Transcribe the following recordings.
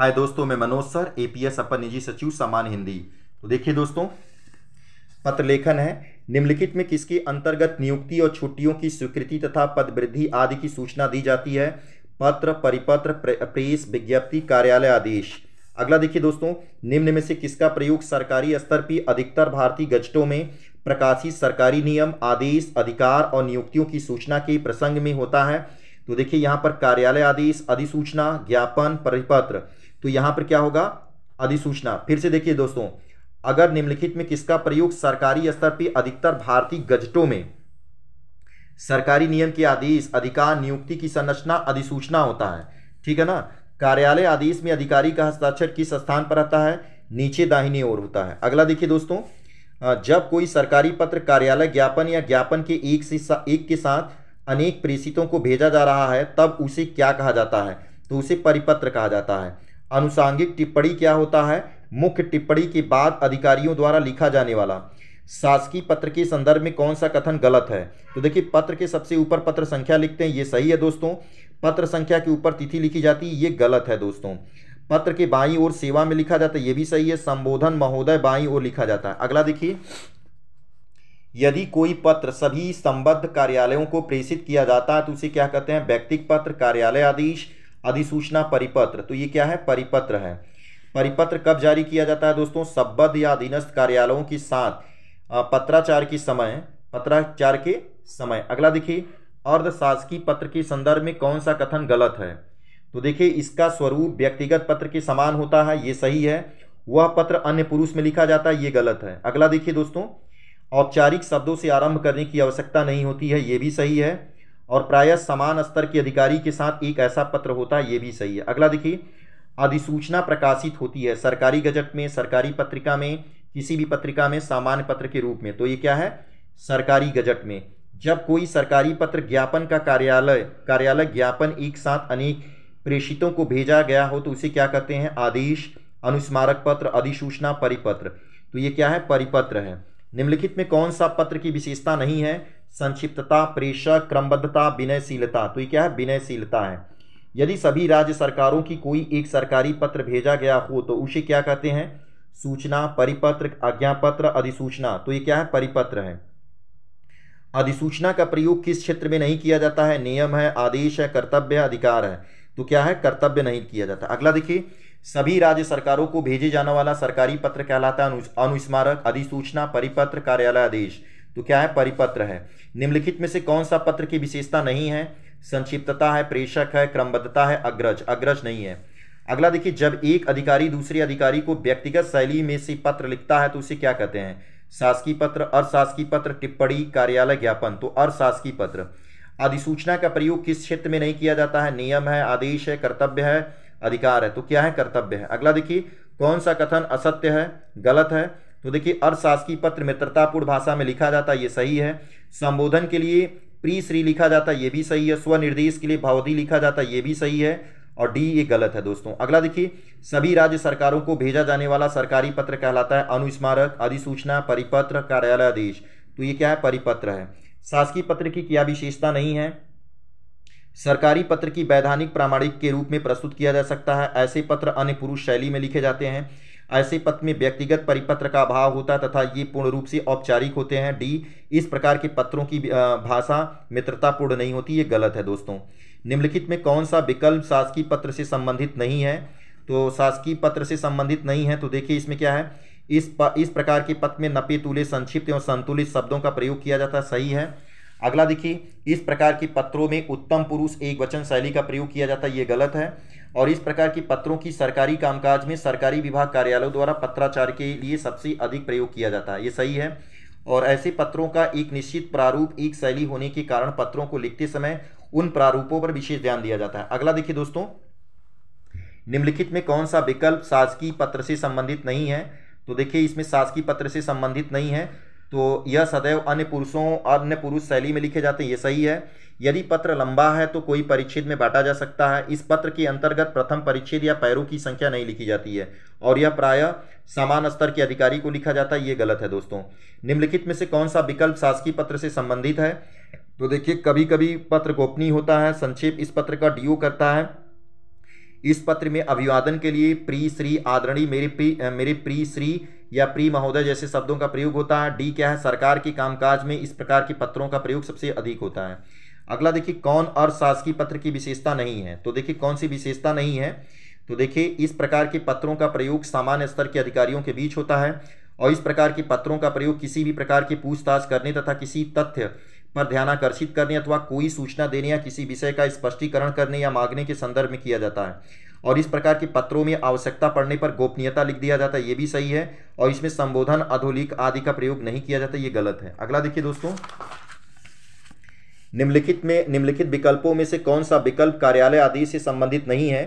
हाय दोस्तों मैं Manoj sir APS अपर निजी सचिव समान हिंदी तो देखिए दोस्तों पत्र लेखन है निम्नलिखित में किसके अंतर्गत नियुक्ति और छुट्टियों की स्वीकृति तथा पद वृद्धि आदि की सूचना दी जाती है पत्र परिपत्र प्रेस विज्ञप्ति कार्यालय आदेश अगला देखिए दोस्तों निम्न में से किसका प्रयोग सरकारी स्तर पर अधिकतर भारतीय गजटों में प्रकाशित सरकारी नियम आदेश अधिकार और नियुक्तियों की सूचना के प्रसंग में होता है तो देखिए यहाँ पर कार्यालय आदेश अधिसूचना ज्ञापन परिपत्र तो यहां पर क्या होगा अधिसूचना फिर से देखिए दोस्तों अगर निम्नलिखित में किसका प्रयोग सरकारी स्तर पर अधिकतर भारतीय गजटों में सरकारी नियम के आदेश अधिकार नियुक्ति की संरचना अधिसूचना होता है ठीक है ना कार्यालय आदेश में अधिकारी का हस्ताक्षर किस स्थान पर रहता है नीचे दाहिनी ओर होता है अगला देखिए दोस्तों जब कोई सरकारी पत्र कार्यालय ज्ञापन या ज्ञापन के एक से एक के साथ अनेक प्रेषितों को भेजा जा रहा है तब उसे क्या कहा जाता है तो उसे परिपत्र कहा जाता है अनुसांगिक टिप्पणी क्या होता है मुख्य टिप्पणी के बाद अधिकारियों द्वारा लिखा जाने वाला शासकीय पत्र के संदर्भ में कौन सा कथन गलत है तो देखिए पत्र के सबसे ऊपर पत्र संख्या लिखते हैं ये सही है दोस्तों पत्र संख्या के ऊपर तिथि लिखी जाती है ये गलत है दोस्तों पत्र के बाई और सेवा में लिखा जाता है ये भी सही है संबोधन महोदय बाई और लिखा जाता है अगला देखिए यदि कोई पत्र सभी संबद्ध कार्यालयों को प्रेषित किया जाता है तो उसे क्या कहते हैं व्यक्तिक पत्र कार्यालय आदेश अधिसूचना परिपत्र तो ये क्या है परिपत्र है परिपत्र कब जारी किया जाता है दोस्तों संबद्ध या अधीनस्थ कार्यालयों के साथ पत्राचार के समय पत्राचार के समय अगला देखिए अर्ध शासकीय पत्र के संदर्भ में कौन सा कथन गलत है तो देखिए इसका स्वरूप व्यक्तिगत पत्र के समान होता है ये सही है वह पत्र अन्य पुरुष में लिखा जाता है ये गलत है अगला देखिए दोस्तों औपचारिक शब्दों से आरंभ करने की आवश्यकता नहीं होती है ये भी सही है और प्रायः समान स्तर के अधिकारी के साथ एक ऐसा पत्र होता है ये भी सही है अगला देखिए अधिसूचना प्रकाशित होती है सरकारी गजट में सरकारी पत्रिका में किसी भी पत्रिका में सामान्य पत्र के रूप में तो ये क्या है सरकारी गजट में जब कोई सरकारी पत्र ज्ञापन का कार्यालय कार्यालय ज्ञापन एक साथ अनेक प्रेषितों को भेजा गया हो तो उसे क्या कहते हैं आदेश अनुस्मारक पत्र अधिसूचना परिपत्र तो ये क्या है परिपत्र है निम्नलिखित में कौन सा पत्र की विशेषता नहीं है संक्षिप्तता प्रेषक क्रमबद्धता विनयशीलता तो ये क्या है विनयशीलता है यदि सभी राज्य सरकारों की कोई एक सरकारी पत्र भेजा गया हो तो उसे क्या कहते हैं सूचना परिपत्र आज्ञापत्र अधिसूचना तो ये क्या है परिपत्र है अधिसूचना का प्रयोग किस क्षेत्र में नहीं किया जाता है नियम है आदेश है कर्तव्य अधिकार है तो क्या है कर्तव्य नहीं किया जाता अगला देखिए सभी राज्य सरकारों को भेजे जाने वाला सरकारी पत्र कहलाता है अनुस्मारक अधिसूचना परिपत्र कार्यालय आदेश तो क्या है परिपत्र है निम्नलिखित में से कौन सा पत्र की विशेषता नहीं है संक्षिप्तता है प्रेषक है क्रमबद्धता है अग्रज अग्रज नहीं है अगला देखिए जब एक अधिकारी दूसरे अधिकारी को व्यक्तिगत शैली में से पत्र लिखता है तो उसे क्या कहते हैं शासकीय पत्र अर्शासकीय पत्र टिप्पणी कार्यालय ज्ञापन तो अर्शासकीय पत्र अधिसूचना का प्रयोग किस क्षेत्र में नहीं किया जाता है नियम है आदेश है कर्तव्य है अधिकार है तो क्या है कर्तव्य है अगला देखिए कौन सा कथन असत्य है गलत है तो देखिए अर्धशासकीय पत्र मित्रतापूर्ण भाषा में लिखा जाता है ये सही है संबोधन के लिए प्री श्री लिखा जाता है ये भी सही है स्वनिर्देश के लिए भावधि लिखा जाता है ये भी सही है और डी ये गलत है दोस्तों अगला देखिए सभी राज्य सरकारों को भेजा जाने वाला सरकारी पत्र कहलाता है अनुस्मारक अधिसूचना परिपत्र कार्यालय आदेश तो ये क्या है परिपत्र है शासकीय पत्र की क्या विशेषता नहीं है सरकारी पत्र की वैधानिक प्रामाणिक के रूप में प्रस्तुत किया जा सकता है ऐसे पत्र अन्य पुरुष शैली में लिखे जाते हैं ऐसे पत्र में व्यक्तिगत परिपत्र का अभाव होता है तथा ये पूर्ण रूप से औपचारिक होते हैं डी इस प्रकार के पत्रों की भाषा मित्रतापूर्ण नहीं होती ये गलत है दोस्तों निम्नलिखित में कौन सा विकल्प शासकीय पत्र से संबंधित नहीं है तो शासकीय पत्र से संबंधित नहीं है तो देखिए इसमें क्या है इस प, इस प्रकार के पत्र में नपे तुले संक्षिप्त एवं संतुलित शब्दों का प्रयोग किया जाता है सही है अगला देखिए इस प्रकार के पत्रों में उत्तम पुरुष एक वचन शैली का प्रयोग किया जाता है ये गलत है और इस प्रकार की पत्रों की सरकारी कामकाज में सरकारी विभाग कार्यालयों द्वारा पत्राचार के लिए सबसे अधिक प्रयोग किया जाता है ये सही है और ऐसे पत्रों का एक निश्चित प्रारूप एक शैली होने के कारण पत्रों को लिखते समय उन प्रारूपों पर विशेष ध्यान दिया जाता है अगला देखिए दोस्तों निम्नलिखित में कौन सा विकल्प शासकीय पत्र से संबंधित नहीं है तो देखिए इसमें शासकीय पत्र से संबंधित नहीं है तो यह सदैव अन्य पुरुषों अन्य पुरुष शैली में लिखे जाते हैं ये सही है यदि पत्र लंबा है तो कोई परिच्छेद में बांटा जा सकता है इस पत्र के अंतर्गत प्रथम परिच्छेद या पैरों की संख्या नहीं लिखी जाती है और यह प्राय समान स्तर के अधिकारी को लिखा जाता है ये गलत है दोस्तों निम्नलिखित में से कौन सा विकल्प शासकीय पत्र से संबंधित है तो देखिए कभी कभी पत्र गोपनीय होता है संक्षेप इस पत्र का डीओ करता है इस पत्र में अभिवादन के लिए प्री श्री आदरणी मेरे प्री मेरे प्री श्री या प्री महोदय जैसे शब्दों का प्रयोग होता है डी क्या है सरकार के कामकाज में इस प्रकार के पत्रों का प्रयोग सबसे अधिक होता है अगला देखिए कौन और शासकीय पत्र की विशेषता नहीं है तो देखिए कौन सी विशेषता नहीं है तो देखिए इस प्रकार के पत्रों का प्रयोग सामान्य स्तर के अधिकारियों के बीच होता है और इस प्रकार के पत्रों का प्रयोग किसी भी प्रकार की पूछताछ करने तथा किसी तथ्य पर ध्यान आकर्षित करने अथवा कोई सूचना देने या किसी विषय का स्पष्टीकरण करने या मांगने के संदर्भ में किया जाता है और इस प्रकार के पत्रों में आवश्यकता पड़ने पर गोपनीयता लिख दिया जाता है ये भी सही है और इसमें संबोधन अधोलिख आदि का प्रयोग नहीं किया जाता ये गलत है अगला देखिए दोस्तों निम्नलिखित में निम्नलिखित विकल्पों में से कौन सा विकल्प कार्यालय आदि से संबंधित नहीं है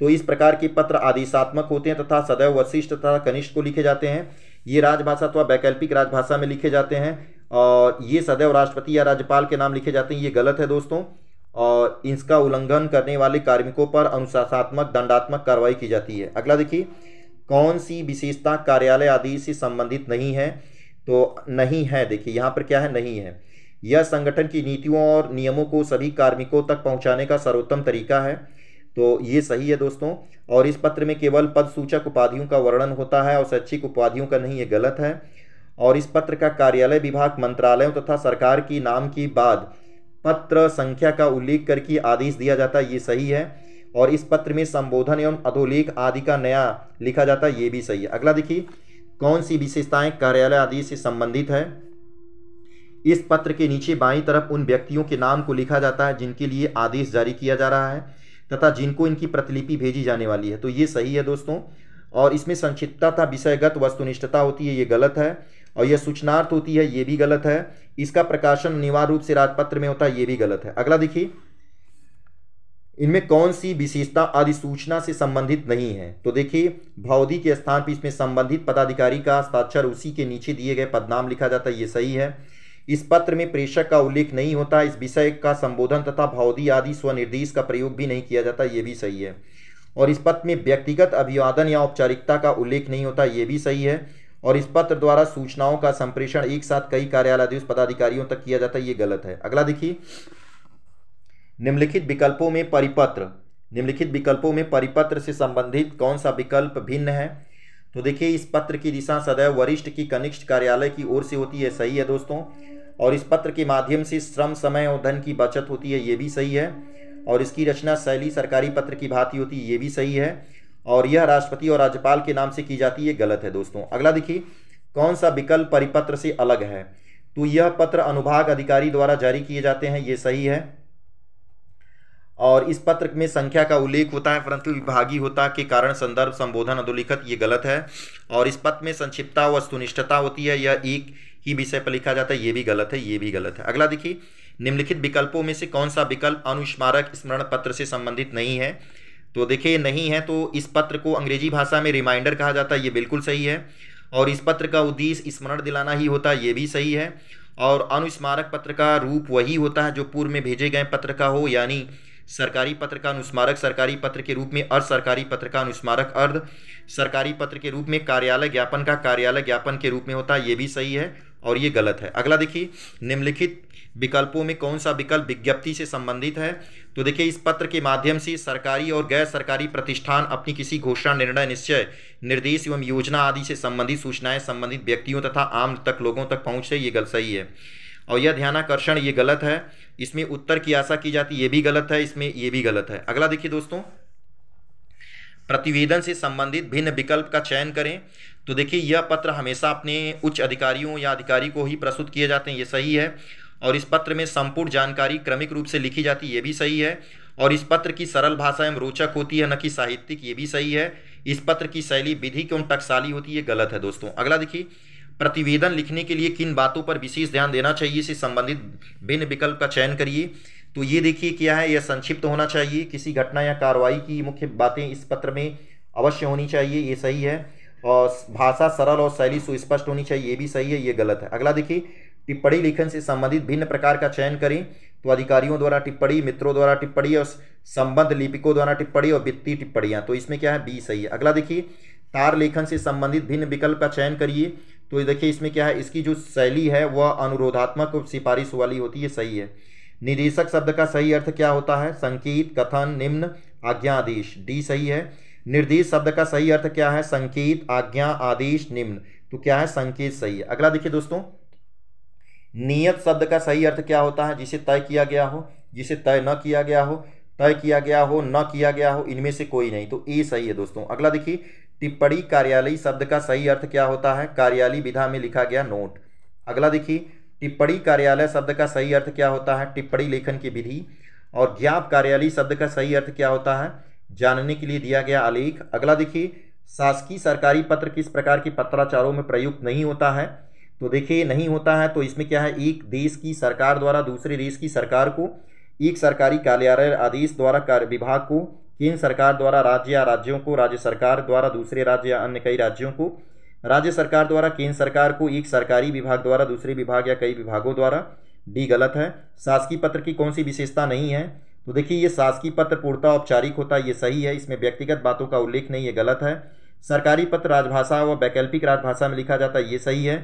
तो इस प्रकार के पत्र आदिशात्मक होते हैं तथा सदैव वशिष्ठ तथा कनिष्ठ को लिखे जाते हैं ये राजभाषा अथवा वैकल्पिक राजभाषा में लिखे जाते हैं और ये सदैव राष्ट्रपति या राज्यपाल के नाम लिखे जाते हैं ये गलत है दोस्तों और इसका उल्लंघन करने वाले कार्मिकों पर अनुशासनात्मक दंडात्मक कार्रवाई की जाती है अगला देखिए कौन सी विशेषता कार्यालय आदि से संबंधित नहीं है तो नहीं है देखिए यहाँ पर क्या है नहीं है यह संगठन की नीतियों और नियमों को सभी कार्मिकों तक पहुंचाने का सर्वोत्तम तरीका है तो ये सही है दोस्तों और इस पत्र में केवल पद सूचक उपाधियों का वर्णन होता है और शैक्षिक उपाधियों का नहीं ये गलत है और इस पत्र का कार्यालय विभाग मंत्रालयों तथा सरकार की नाम की बाद पत्र संख्या का उल्लेख करके आदेश दिया जाता है ये सही है और इस पत्र में संबोधन एवं अधोलेख आदि का नया लिखा जाता है ये भी सही है अगला देखिए कौन सी विशेषताएं कार्यालय आदि से संबंधित है इस पत्र के नीचे बाईं तरफ उन व्यक्तियों के नाम को लिखा जाता है जिनके लिए आदेश जारी किया जा रहा है तथा जिनको इनकी प्रतिलिपि भेजी जाने वाली है तो ये सही है दोस्तों और इसमें संक्षिप्तता था विषयगत वस्तुनिष्ठता होती है ये गलत है और यह सूचनार्थ होती है ये भी गलत है इसका प्रकाशन अनिवार्य रूप से राजपत्र में होता है ये भी गलत है अगला देखिए इनमें कौन सी विशेषता अधिसूचना से संबंधित नहीं है तो देखिए भौदी के स्थान पर इसमें संबंधित पदाधिकारी का हस्ताक्षर उसी के नीचे दिए गए पदनाम लिखा जाता है ये सही है इस पत्र में प्रेषक का उल्लेख नहीं होता इस विषय का संबोधन तथा भावदी आदि स्वनिर्देश का प्रयोग भी नहीं किया जाता ये भी सही है और इस पत्र में व्यक्तिगत अभिवादन या औपचारिकता का उल्लेख नहीं होता ये भी सही है और इस पत्र द्वारा सूचनाओं का संप्रेषण एक साथ कई कार्यालय पदाधिकारियों तक किया जाता है ये गलत है अगला देखिए निम्नलिखित विकल्पों में परिपत्र निम्नलिखित विकल्पों में परिपत्र से संबंधित कौन सा विकल्प भिन्न है तो देखिए इस पत्र की दिशा सदैव वरिष्ठ की कनिष्ठ कार्यालय की ओर से होती है सही है दोस्तों और इस पत्र के माध्यम से श्रम समय और धन की बचत होती है ये भी सही है और इसकी रचना शैली सरकारी पत्र की भांति होती है ये भी सही है और यह राष्ट्रपति और राज्यपाल के नाम से की जाती है गलत है दोस्तों अगला देखिए कौन सा विकल्प परिपत्र से अलग है तो यह पत्र अनुभाग अधिकारी द्वारा जारी किए जाते हैं ये सही है और इस पत्र में संख्या का उल्लेख होता है परंतु विभागीय होता के कारण संदर्भ संबोधन अधोलिखित ये गलत है और इस पत्र में संक्षिप्ता व वस्तुनिष्ठता होती है यह एक ही विषय पर लिखा जाता है ये भी गलत है ये भी गलत है अगला देखिए निम्नलिखित विकल्पों में से कौन सा विकल्प अनुस्मारक स्मरण पत्र से संबंधित नहीं है तो देखिए नहीं है तो इस पत्र को अंग्रेजी भाषा में रिमाइंडर कहा जाता है ये बिल्कुल सही है और इस पत्र का उद्देश्य स्मरण दिलाना ही होता है ये भी सही है और अनुस्मारक पत्र का रूप वही होता है जो पूर्व में भेजे गए पत्र का हो यानी सरकारी पत्र का अनुस्मारक सरकारी पत्र के रूप में अर्ध सरकारी पत्र का अनुस्मारक अर्ध सरकारी पत्र के रूप में कार्यालय ज्ञापन का कार्यालय ज्ञापन के रूप में होता है ये भी सही है और ये गलत है अगला देखिए निम्नलिखित विकल्पों में कौन सा विकल्प विज्ञप्ति से संबंधित है तो देखिए इस पत्र के माध्यम से सरकारी और गैर सरकारी प्रतिष्ठान अपनी किसी घोषणा निर्णय निश्चय निर्देश एवं योजना आदि से संबंधित सूचनाएं संबंधित व्यक्तियों तथा आम तक लोगों तक पहुंचे ये गलत सही है और यह ध्यानाकर्षण ये गलत है इसमें उत्तर की आशा की जाती ये भी गलत है इसमें ये भी गलत है अगला देखिए दोस्तों प्रतिवेदन से संबंधित भिन्न विकल्प का चयन करें तो देखिए यह पत्र हमेशा अपने उच्च अधिकारियों या अधिकारी को ही प्रस्तुत किए जाते हैं ये सही है और इस पत्र में संपूर्ण जानकारी क्रमिक रूप से लिखी जाती है ये भी सही है और इस पत्र की सरल भाषा एवं रोचक होती है न कि साहित्यिक ये भी सही है इस पत्र की शैली विधि क्यों टकसाली होती है गलत है दोस्तों अगला देखिए प्रतिवेदन लिखने के लिए किन बातों पर विशेष ध्यान देना चाहिए इससे संबंधित भिन्न विकल्प का चयन करिए तो ये देखिए क्या है यह संक्षिप्त होना चाहिए किसी घटना या कार्रवाई की मुख्य बातें इस पत्र में अवश्य होनी चाहिए ये सही है और भाषा सरल और शैली सुस्पष्ट होनी चाहिए ये भी सही है ये गलत है अगला देखिए टिप्पणी लेखन से संबंधित भिन्न प्रकार का चयन करें तो अधिकारियों द्वारा टिप्पणी मित्रों द्वारा टिप्पणी और संबंध लिपिकों द्वारा टिप्पणी और वित्तीय टिप्पणियाँ तो इसमें क्या है बी सही है अगला देखिए तार लेखन से संबंधित भिन्न विकल्प का चयन करिए तो देखिए इसमें क्या है इसकी जो शैली है वह अनुरोधात्मक सिफारिश वाली होती है सही है निदेशक शब्द का सही अर्थ क्या होता है संकेत कथन निम्न आज्ञा आदेश डी सही है निर्देश शब्द का सही अर्थ क्या है संकेत आज्ञा आदेश निम्न तो क्या है संकेत सही है अगला देखिए दोस्तों नियत शब्द का सही अर्थ क्या होता है जिसे तय किया गया हो जिसे तय न किया गया हो तय किया गया हो न किया गया हो इनमें से कोई नहीं तो ए सही है दोस्तों अगला देखिए टिप्पणी कार्यालय शब्द का सही अर्थ क्या होता है कार्यालय विधा में लिखा गया नोट अगला देखिए टिप्पणी कार्यालय शब्द का सही अर्थ क्या होता है टिप्पणी लेखन की विधि और ज्ञाप कार्यालय शब्द का सही अर्थ क्या होता है जानने के लिए दिया गया आलेख अगला देखिए शासकीय सरकारी पत्र किस प्रकार की पत्राचारों में प्रयुक्त नहीं होता है तो देखिए नहीं होता है तो इसमें क्या है एक देश की सरकार द्वारा दूसरे देश की सरकार को एक सरकारी कार्यालय आदेश द्वारा कार्य विभाग को केंद्र सरकार द्वारा राज्य या राज्यों को राज्य सरकार द्वारा दूसरे राज्य या अन्य कई राज्यों को राज्य सरकार द्वारा केंद्र सरकार को एक सरकारी विभाग द्वारा दूसरे विभाग या कई विभागों द्वारा डी गलत है शासकीय पत्र की कौन सी विशेषता नहीं है तो देखिए ये शासकीय पत्र पूर्णता औपचारिक होता है ये सही है इसमें व्यक्तिगत बातों का उल्लेख नहीं है गलत है सरकारी पत्र राजभाषा व वैकल्पिक राजभाषा में लिखा जाता है ये सही है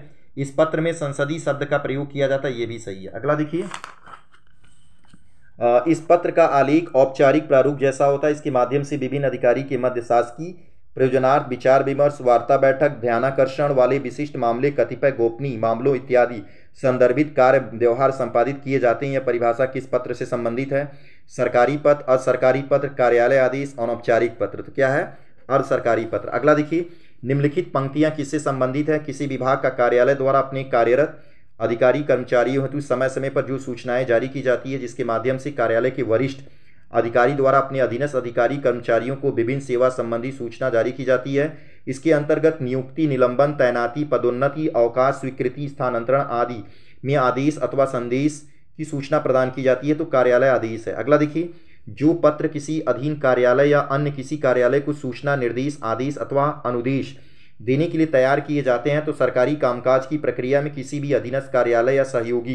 इस पत्र में संसदीय शब्द का प्रयोग किया जाता है ये भी सही है अगला देखिए इस पत्र का आलेख औपचारिक प्रारूप जैसा होता है इसके माध्यम से विभिन्न अधिकारी के मध्य शासकीय प्रयोजनार्थ विचार विमर्श वार्ता बैठक ध्यानाकर्षण वाले विशिष्ट मामले कतिपय गोपनीय मामलों इत्यादि संदर्भित कार्य व्यवहार संपादित किए जाते हैं यह परिभाषा किस पत्र से संबंधित है सरकारी पत्र असरकारी पत्र कार्यालय आदेश अनौपचारिक पत्र तो क्या है अर्धसरकारी पत्र अगला देखिए निम्नलिखित पंक्तियाँ किससे संबंधित है किसी विभाग का कार्यालय द्वारा अपने कार्यरत अधिकारी कर्मचारियों हेतु तो समय समय पर जो सूचनाएं जारी की जाती है जिसके माध्यम से कार्यालय के वरिष्ठ अधिकारी द्वारा अपने अधीनस्थ अधिकारी कर्मचारियों को विभिन्न सेवा संबंधी सूचना जारी की जाती है इसके अंतर्गत नियुक्ति निलंबन तैनाती पदोन्नति अवकाश स्वीकृति स्थानांतरण आदि में आदेश अथवा संदेश की सूचना प्रदान की जाती है तो कार्यालय आदेश है अगला देखिए जो पत्र किसी अधीन कार्यालय या अन्य किसी कार्यालय को सूचना निर्देश आदेश अथवा अनुदेश देने के लिए तैयार किए जाते हैं तो सरकारी कामकाज की प्रक्रिया में किसी भी अधीनस्थ कार्यालय या सहयोगी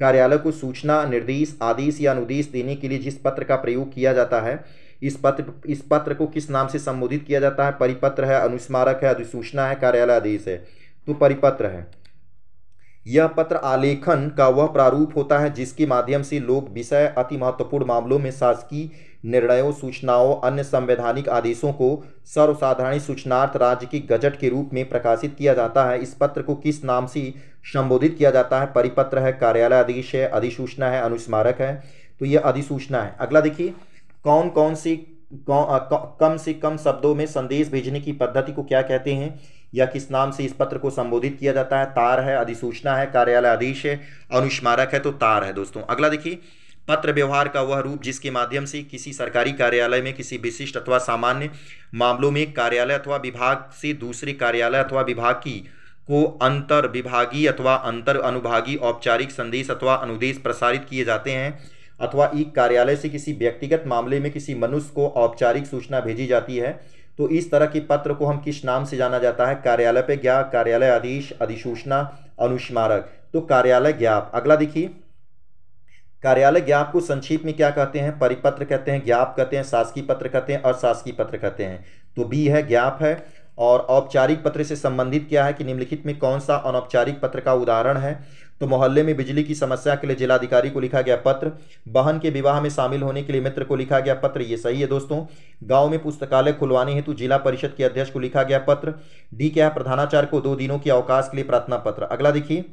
कार्यालय को सूचना निर्देश आदेश या अनुदेश देने के लिए जिस पत्र का प्रयोग किया जाता है इस पत्र इस पत्र को किस नाम से संबोधित किया जाता है परिपत्र है अनुस्मारक है अधिसूचना है कार्यालय आदेश है तो परिपत्र है यह पत्र आलेखन का वह प्रारूप होता है जिसके माध्यम से लोग विषय अति महत्वपूर्ण मामलों में शासकीय निर्णयों सूचनाओं अन्य संवैधानिक आदेशों को सर्वसाधारण सूचनार्थ राज्य की गजट के रूप में प्रकाशित किया जाता है इस पत्र को किस नाम से संबोधित किया जाता है परिपत्र है कार्यालय आदेश है अधिसूचना है अनुस्मारक है तो यह अधिसूचना है अगला देखिए कौन कौन सी कम से कम शब्दों में संदेश भेजने की पद्धति को क्या कहते हैं या किस नाम से इस पत्र को संबोधित किया जाता है तार है अधिसूचना है कार्यालय आदेश है अनुस्मारक है तो तार है दोस्तों अगला देखिए पत्र व्यवहार का वह रूप जिसके माध्यम से किसी सरकारी कार्यालय में किसी विशिष्ट अथवा सामान्य मामलों में कार्यालय अथवा विभाग से दूसरे कार्यालय अथवा विभाग की को अंतर विभागीय अथवा अंतर अनुभागीय औपचारिक संदेश अथवा अनुदेश प्रसारित किए जाते हैं अथवा एक कार्यालय से किसी व्यक्तिगत मामले में किसी मनुष्य को औपचारिक सूचना भेजी जाती है तो इस तरह के पत्र को हम किस नाम से जाना जाता है कार्यालय पे ज्ञाप कार्यालय आदेश अधिसूचना अनुस्मारक तो कार्यालय ज्ञाप अगला देखिए कार्यालय ज्ञाप को संक्षिप्त में क्या कहते हैं परिपत्र कहते हैं ज्ञाप कहते हैं शासकीय पत्र कहते हैं और शासकीय पत्र कहते हैं तो बी है ज्ञाप है और औपचारिक पत्र से संबंधित क्या है कि निम्नलिखित में कौन सा अनौपचारिक पत्र का उदाहरण है तो मोहल्ले में बिजली की समस्या के लिए जिलाधिकारी को लिखा गया पत्र बहन के विवाह में शामिल होने के लिए मित्र को लिखा गया पत्र ये सही है दोस्तों गांव में पुस्तकालय खुलवाने हेतु जिला परिषद के अध्यक्ष को लिखा गया पत्र डी क्या है प्रधानाचार्य को दो दिनों के अवकाश के लिए प्रार्थना पत्र अगला देखिए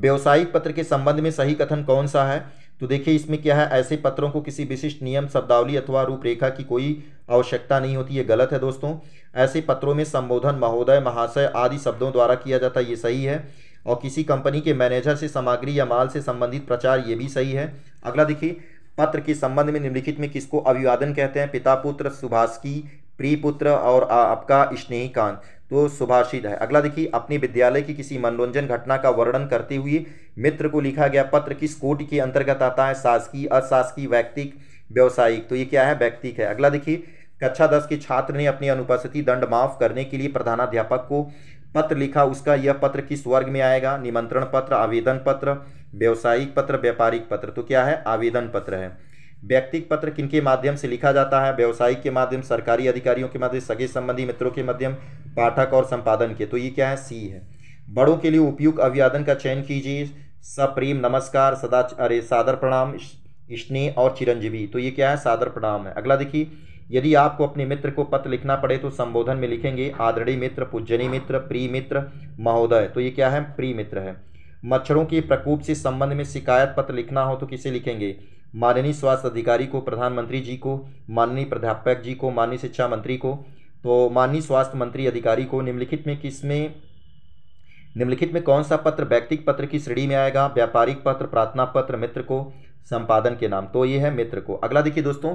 व्यावसायिक पत्र के संबंध में सही कथन कौन सा है तो देखिए इसमें क्या है ऐसे पत्रों को किसी विशिष्ट नियम शब्दावली अथवा रूपरेखा की कोई आवश्यकता नहीं होती ये गलत है दोस्तों ऐसे पत्रों में संबोधन महोदय महाशय आदि शब्दों द्वारा किया जाता है ये सही है और किसी कंपनी के मैनेजर से सामग्री या माल से संबंधित प्रचार ये भी सही है अगला देखिए पत्र के संबंध में निम्नलिखित में किसको अभिवादन कहते हैं पिता पुत्र सुभाष की प्रिय पुत्र और आपका स्नेही कांत तो सुभाषित है अगला देखिए अपने विद्यालय की किसी मनोरंजन घटना का वर्णन करते हुए मित्र को लिखा गया पत्र किस कोटि के अंतर्गत आता है शासकीय अशासकीय व्यक्तिक व्यवसायिक तो ये क्या है व्यक्तिक है अगला देखिए कक्षा दस के छात्र ने अपनी अनुपस्थिति दंड माफ करने के लिए प्रधानाध्यापक को पत्र लिखा उसका यह पत्र किस वर्ग में आएगा निमंत्रण पत्र आवेदन पत्र व्यावसायिक पत्र व्यापारिक पत्र तो क्या है आवेदन पत्र है व्यक्तिक पत्र किन के माध्यम से लिखा जाता है व्यवसायिक के माध्यम सरकारी अधिकारियों के माध्यम सगे संबंधी मित्रों के माध्यम पाठक और संपादन के तो ये क्या है सी है बड़ों के लिए उपयुक्त अभिवादन का चयन कीजिए सप्रेम नमस्कार सदा अरे सादर प्रणाम स्नेह और चिरंजीवी तो ये क्या है सादर प्रणाम है अगला देखिए यदि आपको अपने मित्र को पत्र लिखना पड़े तो संबोधन में लिखेंगे आदरणीय मित्र पूजनी मित्र प्रिय मित्र महोदय तो ये क्या है प्रिय मित्र है मच्छरों के प्रकोप से संबंध में शिकायत पत्र लिखना हो तो किसे लिखेंगे माननीय स्वास्थ्य अधिकारी को प्रधानमंत्री जी को माननीय प्राध्यापक जी को माननीय शिक्षा मंत्री को तो माननीय स्वास्थ्य मंत्री अधिकारी को निम्नलिखित में किसमें निम्नलिखित में कौन सा पत्र व्यक्तिक पत्र की श्रेणी में आएगा व्यापारिक पत्र प्रार्थना पत्र मित्र को संपादन के नाम तो ये है मित्र को अगला देखिए दोस्तों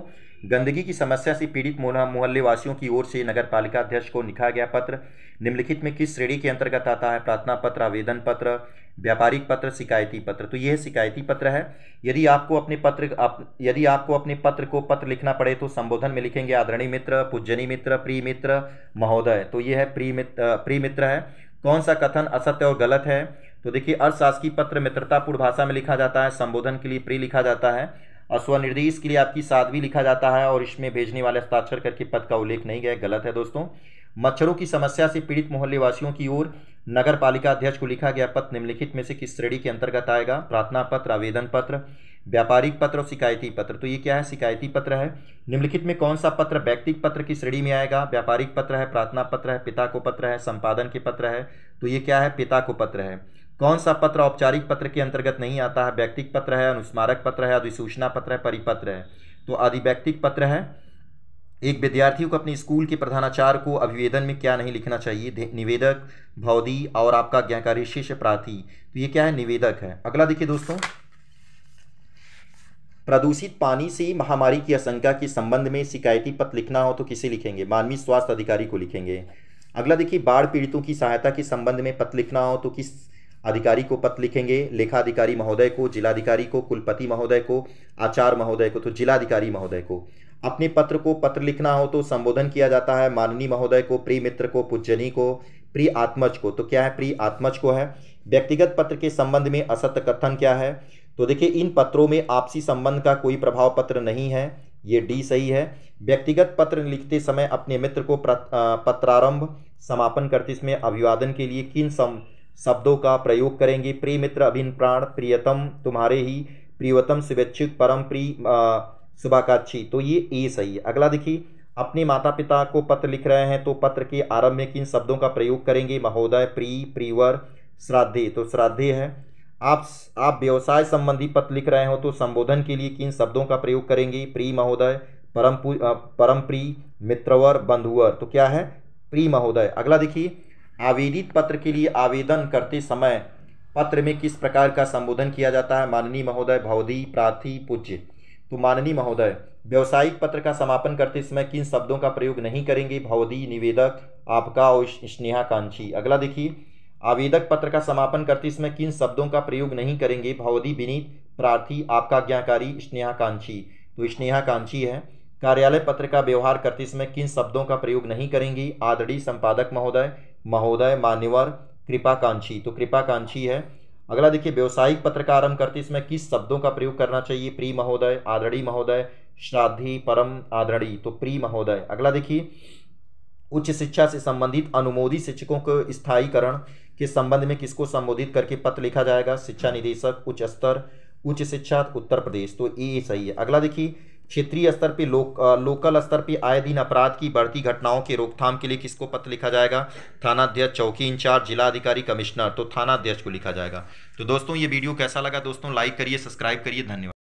गंदगी की समस्या से पीड़ित मोहल्ले वासियों की ओर से नगर पालिका अध्यक्ष को लिखा गया पत्र निम्नलिखित में किस श्रेणी के अंतर्गत आता है प्रार्थना पत्र आवेदन पत्र व्यापारिक पत्र शिकायती पत्र तो यह शिकायती पत्र है यदि आपको अपने पत्र आप, यदि आपको अपने पत्र को पत्र लिखना पड़े तो संबोधन में लिखेंगे आदरणीय मित्र पूजनी मित्र प्रिय मित्र महोदय तो यह है प्रिय मित्र प्रिय मित्र है कौन सा कथन असत्य और गलत है तो देखिए अर्थशासकीय पत्र मित्रतापूर्ण भाषा में लिखा जाता है संबोधन के लिए प्री लिखा जाता है और स्वनिर्देश के लिए आपकी साधवी लिखा जाता है और इसमें भेजने वाले हस्ताक्षर करके पद का उल्लेख नहीं गया गलत है दोस्तों मच्छरों की समस्या से पीड़ित मोहल्ले वासियों की ओर नगर पालिका अध्यक्ष को लिखा गया पत्र निम्नलिखित में से किस श्रेणी के अंतर्गत आएगा प्रार्थना पत्र आवेदन पत्र व्यापारिक पत्र और शिकायती पत्र तो ये क्या है शिकायती पत्र है निम्नलिखित में कौन सा पत्र व्यक्तिक पत्र की श्रेणी में आएगा व्यापारिक पत्र है प्रार्थना पत्र है पिता को पत्र है संपादन के पत्र है तो ये क्या है पिता को पत्र है कौन सा पत्र औपचारिक पत्र के अंतर्गत नहीं आता है व्यक्तिक पत्र है अनुस्मारक पत्र है अधिसूचना पत्र है परिपत्र है तो अधिव्यक्तिक पत्र है एक विद्यार्थी को अपने स्कूल के प्रधानाचार्य को अभिवेदन में क्या नहीं लिखना चाहिए निवेदक भौदी और आपका ज्ञाकारी शिष्य प्रार्थी तो ये क्या है निवेदक है अगला देखिए दोस्तों प्रदूषित पानी से महामारी की आशंका के संबंध में शिकायती पत्र लिखना हो तो किसे लिखेंगे मानवीय स्वास्थ्य अधिकारी को लिखेंगे अगला देखिए बाढ़ पीड़ितों की सहायता के संबंध में पत्र लिखना हो तो किस अधिकारी को पत्र लिखेंगे लेखाधिकारी महोदय को जिलाधिकारी को कुलपति महोदय को आचार महोदय को तो जिलाधिकारी महोदय को अपने पत्र को पत्र लिखना हो तो संबोधन किया जाता है माननीय महोदय को प्रिय मित्र को पूजनी को प्रिय आत्मज को तो क्या है प्रिय आत्मज को है व्यक्तिगत पत्र के संबंध में असत्य कथन क्या है तो देखिए इन पत्रों में आपसी संबंध का कोई प्रभाव पत्र नहीं है ये डी सही है व्यक्तिगत पत्र लिखते समय अपने मित्र को पत्रारंभ समापन करते समय अभिवादन के लिए किन सम शब्दों का प्रयोग करेंगे प्रिय मित्र अभिन प्राण प्रियतम तुम्हारे ही प्रियतम शुभेच्छुक परम प्रिय शुभाकाक्षी तो ये ए सही है अगला देखिए अपने माता पिता को पत्र लिख रहे हैं तो पत्र के आरंभ में किन शब्दों का प्रयोग करेंगे महोदय प्री प्रीवर श्राद्धे तो श्राद्धे है आप आप व्यवसाय संबंधी पत्र लिख रहे हो तो संबोधन के लिए किन शब्दों का प्रयोग करेंगे प्री महोदय परम परम प्री मित्रवर बंधुवर तो क्या है प्री महोदय अगला देखिए आवेदित पत्र के लिए आवेदन करते समय पत्र में किस प्रकार का संबोधन किया जाता है माननीय महोदय भवदी प्रार्थी पूज्य तो माननीय महोदय व्यवसायिक पत्र का समापन करते समय किन शब्दों का प्रयोग नहीं करेंगे भवदी निवेदक आपका और स्नेहाकांक्षी अगला देखिए आवेदक पत्र का समापन करते समय किन शब्दों का प्रयोग नहीं करेंगे भवदी विनीत प्रार्थी आपका ज्ञाकारी स्नेहाकांक्षी तो स्नेहाकांक्षी है कार्यालय पत्र का व्यवहार करते समय किन शब्दों का प्रयोग नहीं करेंगी आदरणीय संपादक महोदय महोदय मान्यवर कृपाकांक्षी तो कृपाकांक्षी है अगला देखिए व्यवसायिक पत्र का करते इसमें किस शब्दों का प्रयोग करना चाहिए प्री महोदय आदरणी महोदय श्राद्धी परम आदरणी तो प्री महोदय अगला देखिए उच्च शिक्षा से संबंधित अनुमोदित शिक्षकों के स्थायीकरण के संबंध में किसको संबोधित करके पत्र लिखा जाएगा शिक्षा निदेशक उच्च स्तर उच्च शिक्षा उत्तर प्रदेश तो ये सही है अगला देखिए क्षेत्रीय स्तर पे लो, लोकल स्तर पे आए दिन अपराध की बढ़ती घटनाओं के रोकथाम के लिए किसको पत्र लिखा जाएगा थानाध्यक्ष चौकी इंचार्ज जिलाधिकारी कमिश्नर तो थाना अध्यक्ष को लिखा जाएगा तो दोस्तों ये वीडियो कैसा लगा दोस्तों लाइक करिए सब्सक्राइब करिए धन्यवाद